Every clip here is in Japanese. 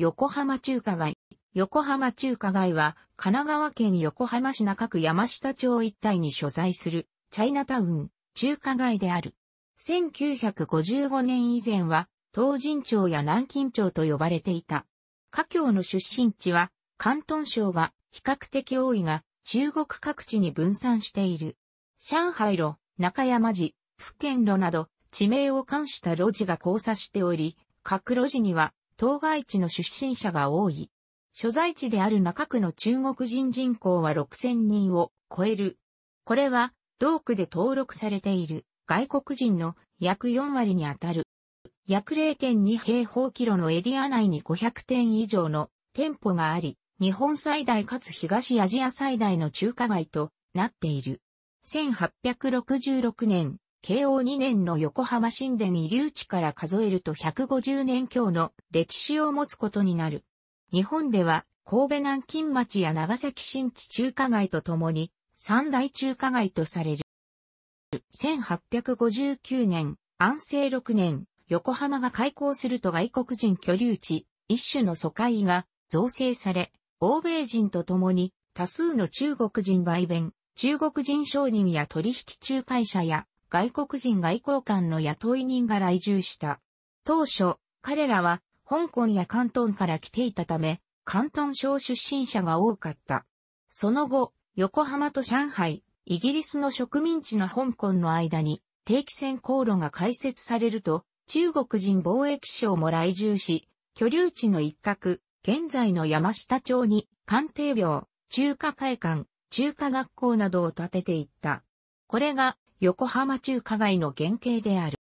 横浜中華街。横浜中華街は、神奈川県横浜市中区山下町一帯に所在する、チャイナタウン、中華街である。1955年以前は、東神町や南京町と呼ばれていた。華僑の出身地は、関東省が比較的多いが、中国各地に分散している。上海路、中山寺、福建路など、地名を冠した路地が交差しており、各路地には当該地の出身者が多い。所在地である中区の中国人人口は6000人を超える。これは、同区で登録されている外国人の約4割にあたる。約0.2平方キロのエリア内に500店以上の店舗があり、日本最大かつ東アジア最大の中華街となっている。1866年、慶応2年の横浜神殿遺留地から数えると150年強の歴史を持つことになる。日本では神戸南京町や長崎新地中華街とともに三大中華街とされる。1859年、安政6年、横浜が開港すると外国人居留地、一種の疎開が造成され、欧米人と共に多数の中国人売弁、中国人商人や取引仲介者や外国人外交官の雇い人が来住した。当初、彼らは香港や関東から来ていたため、関東省出身者が多かった。その後、横浜と上海、イギリスの植民地の香港の間に定期船航路が開設されると、中国人貿易商も来住し、居留地の一角、現在の山下町に、官邸病、中華会館、中華学校などを建てていった。これが横浜中華街の原型である。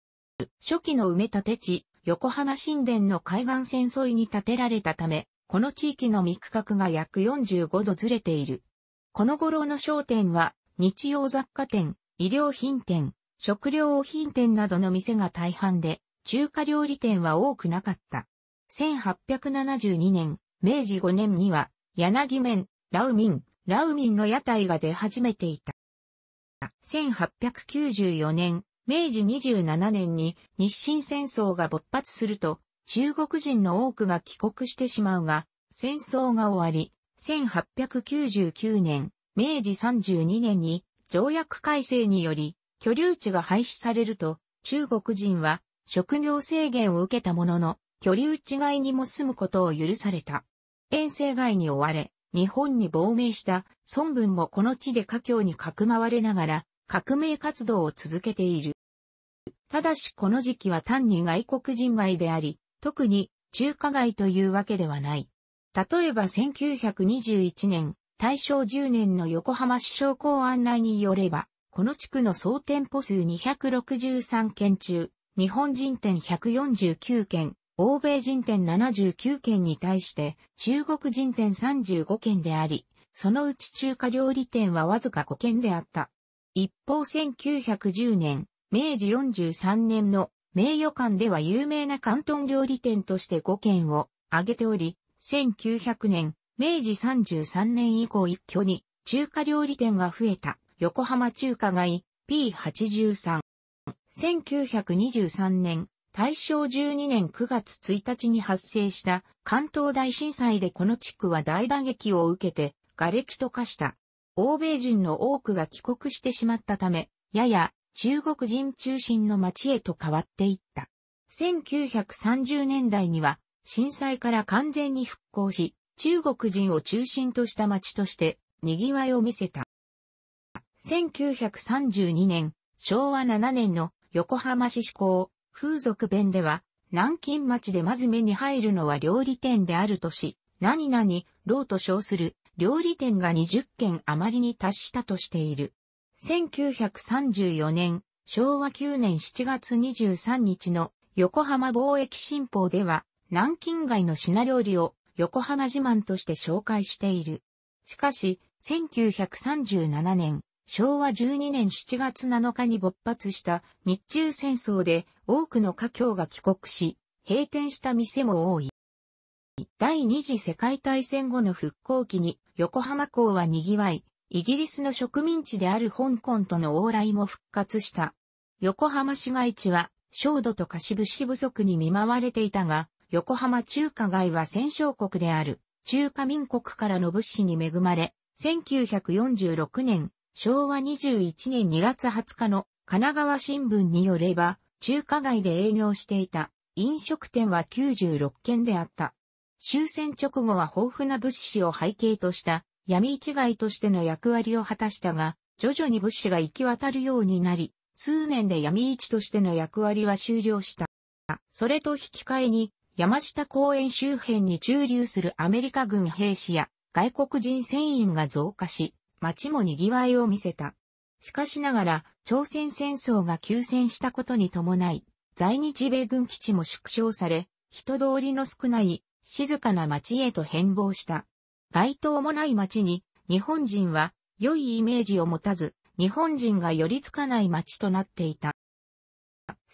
初期の埋め立て地、横浜神殿の海岸線沿いに建てられたため、この地域の三区画が約45度ずれている。この頃の商店は、日用雑貨店、医療品店、食料品店などの店が大半で、中華料理店は多くなかった。1872年、明治5年には、柳麺、ラウミン、ラウミンの屋台が出始めていた。1894年、明治27年に日清戦争が勃発すると、中国人の多くが帰国してしまうが、戦争が終わり、1899年、明治32年に条約改正により居留地が廃止されると、中国人は職業制限を受けたものの、居留地外にも住むことを許された。遠征外に追われ、日本に亡命した孫文もこの地で家境にかくまわれながら革命活動を続けている。ただしこの時期は単に外国人街であり、特に中華街というわけではない。例えば1921年、大正10年の横浜市商工案内によれば、この地区の総店舗数263件中、日本人店149件、欧米人店79件に対して中国人店35件であり、そのうち中華料理店はわずか5件であった。一方1910年、明治43年の名誉館では有名な関東料理店として5件を挙げており、1900年、明治33年以降一挙に中華料理店が増えた横浜中華街 P83。1923年、大正12年9月1日に発生した関東大震災でこの地区は大打撃を受けて、瓦礫と化した。欧米人の多くが帰国してしまったため、やや中国人中心の町へと変わっていった。1930年代には震災から完全に復興し、中国人を中心とした町として賑わいを見せた。1932年、昭和7年の横浜市志向、風俗弁では、南京町でまず目に入るのは料理店であるとし、何々、ろうと称する料理店が20件余りに達したとしている。1934年、昭和9年7月23日の横浜貿易新報では、南京街の品料理を横浜自慢として紹介している。しかし、1937年、昭和12年7月7日に勃発した日中戦争で多くの華僑が帰国し、閉店した店も多い。第二次世界大戦後の復興期に横浜港は賑わい、イギリスの植民地である香港との往来も復活した。横浜市街地は、焦土と貸し物資不足に見舞われていたが、横浜中華街は戦勝国である中華民国からの物資に恵まれ、1946年昭和21年2月20日の神奈川新聞によれば、中華街で営業していた飲食店は96件であった。終戦直後は豊富な物資を背景とした闇市街としての役割を果たしたが、徐々に物資が行き渡るようになり、数年で闇市としての役割は終了した。それと引き換えに、山下公園周辺に駐留するアメリカ軍兵士や外国人船員が増加し、街も賑わいを見せた。しかしながら、朝鮮戦争が休戦したことに伴い、在日米軍基地も縮小され、人通りの少ない静かな町へと変貌した。街灯もない街に、日本人は良いイメージを持たず、日本人が寄り付かない街となっていた。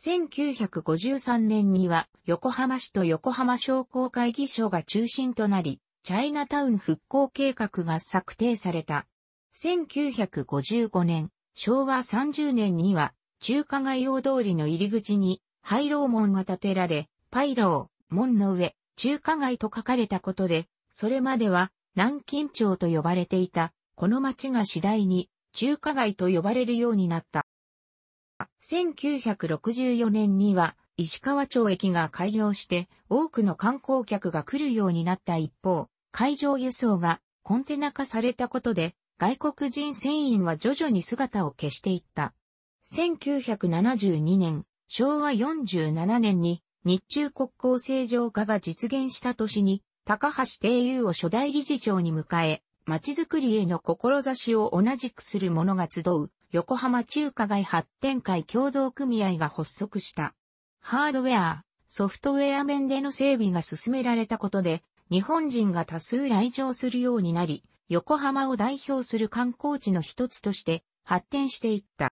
1953年には横浜市と横浜商工会議所が中心となり、チャイナタウン復興計画が策定された。1955年、昭和30年には、中華街大通りの入り口に、廃楼門が建てられ、パイロ門の上、中華街と書かれたことで、それまでは、南京町と呼ばれていた、この町が次第に、中華街と呼ばれるようになった。1964年には、石川町駅が開業して、多くの観光客が来るようになった一方、海上輸送がコンテナ化されたことで、外国人船員は徐々に姿を消していった。1972年、昭和47年に日中国交正常化が実現した年に、高橋定友を初代理事長に迎え、街づくりへの志を同じくする者が集う、横浜中華街発展会共同組合が発足した。ハードウェア、ソフトウェア面での整備が進められたことで、日本人が多数来場するようになり、横浜を代表する観光地の一つとして発展していった。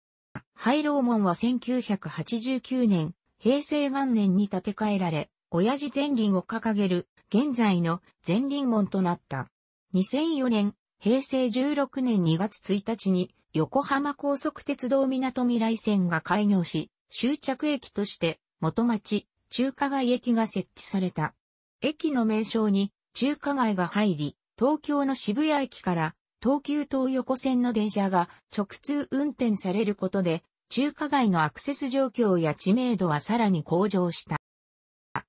廃楼門は1989年、平成元年に建て替えられ、親父前輪を掲げる現在の前輪門となった。2004年、平成16年2月1日に横浜高速鉄道港未来線が開業し、終着駅として元町、中華街駅が設置された。駅の名称に中華街が入り、東京の渋谷駅から東急東横線の電車が直通運転されることで、中華街のアクセス状況や知名度はさらに向上した。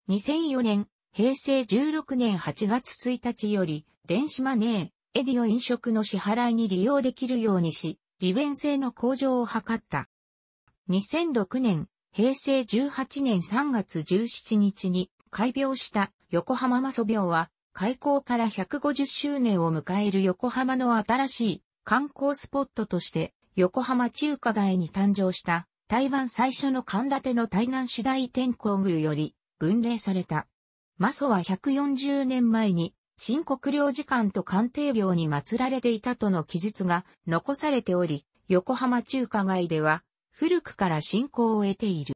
2004年、平成16年8月1日より、電子マネー、エディオ飲食の支払いに利用できるようにし、利便性の向上を図った。2006年、平成18年3月17日に開病した横浜マソ病は開港から150周年を迎える横浜の新しい観光スポットとして横浜中華街に誕生した台湾最初の函立の台南市大天皇宮より分霊された。マソは140年前に新国領事館と官邸廟に祀られていたとの記述が残されており、横浜中華街では古くから信仰を得ている。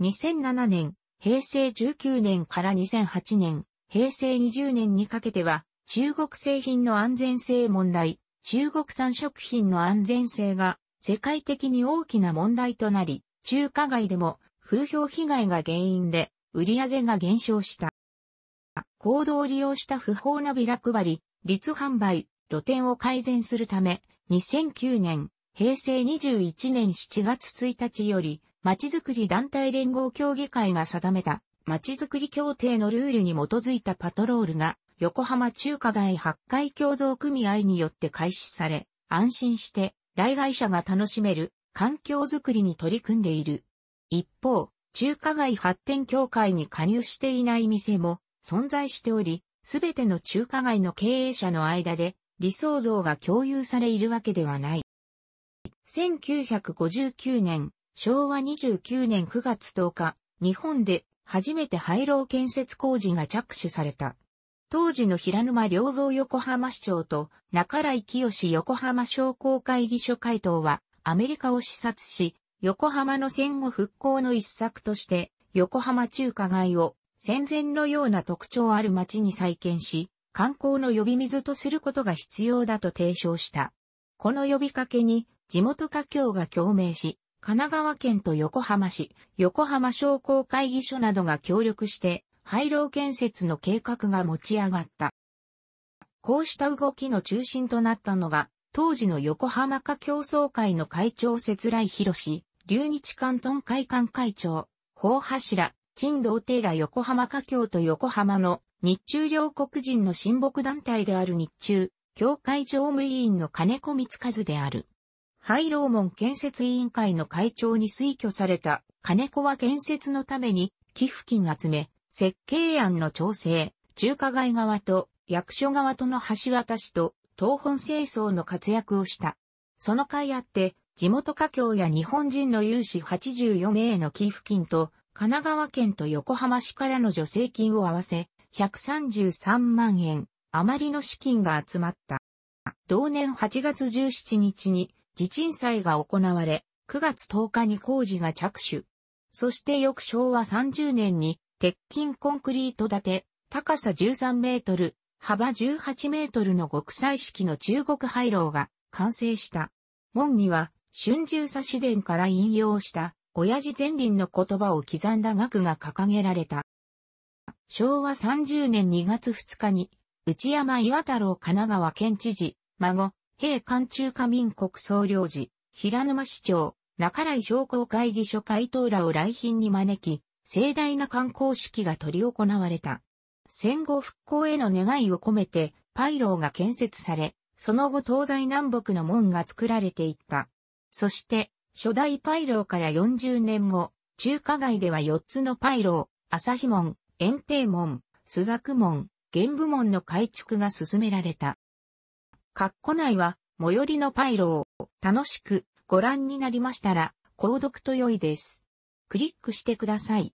2007年、平成19年から2008年、平成20年にかけては、中国製品の安全性問題、中国産食品の安全性が世界的に大きな問題となり、中華街でも風評被害が原因で売り上げが減少した。行動を利用した不法なビラ配り、率販売、露店を改善するため、2009年、平成21年7月1日より、まちづくり団体連合協議会が定めたちづくり協定のルールに基づいたパトロールが、横浜中華街8階協同組合によって開始され、安心して来外者が楽しめる環境づくりに取り組んでいる。一方、中華街発展協会に加入していない店も存在しており、すべての中華街の経営者の間で理想像が共有されいるわけではない。1959年、昭和29年9月10日、日本で初めて廃炉建設工事が着手された。当時の平沼良造横浜市長と中井清横浜商工会議所会頭はアメリカを視察し、横浜の戦後復興の一策として横浜中華街を戦前のような特徴ある街に再建し、観光の呼び水とすることが必要だと提唱した。この呼びかけに地元華僑が共鳴し、神奈川県と横浜市、横浜商工会議所などが協力して、廃炉建設の計画が持ち上がった。こうした動きの中心となったのが、当時の横浜家競争会の会長節来博士、留日関東会館会長、法柱、陳道寺ら横浜家協と横浜の日中両国人の親睦団体である日中、協会常務委員の金子光和である。廃楼門建設委員会の会長に推挙された金子は建設のために寄付金集め、設計案の調整、中華街側と役所側との橋渡しと東本清掃の活躍をした。その会あって、地元華境や日本人の有志84名の寄付金と、神奈川県と横浜市からの助成金を合わせ、133万円余りの資金が集まった。同年8月17日に地鎮祭が行われ、9月10日に工事が着手。そして翌昭和30年に、鉄筋コンクリート建て、高さ13メートル、幅18メートルの極彩式の中国廃炉が完成した。門には、春秋佐四伝から引用した、親父前輪の言葉を刻んだ額が掲げられた。昭和30年2月2日に、内山岩太郎神奈川県知事、孫、平韓中華民国総領事、平沼市長、中来商工会議所会頭らを来賓に招き、盛大な観光式が執り行われた。戦後復興への願いを込めて、パイローが建設され、その後東西南北の門が作られていった。そして、初代パイローから40年後、中華街では4つのパイロー、朝日門、延平門、須作門、玄武門の改築が進められた。カッコ内は、最寄りのパイロを楽しくご覧になりましたら、購読と良いです。クリックしてください。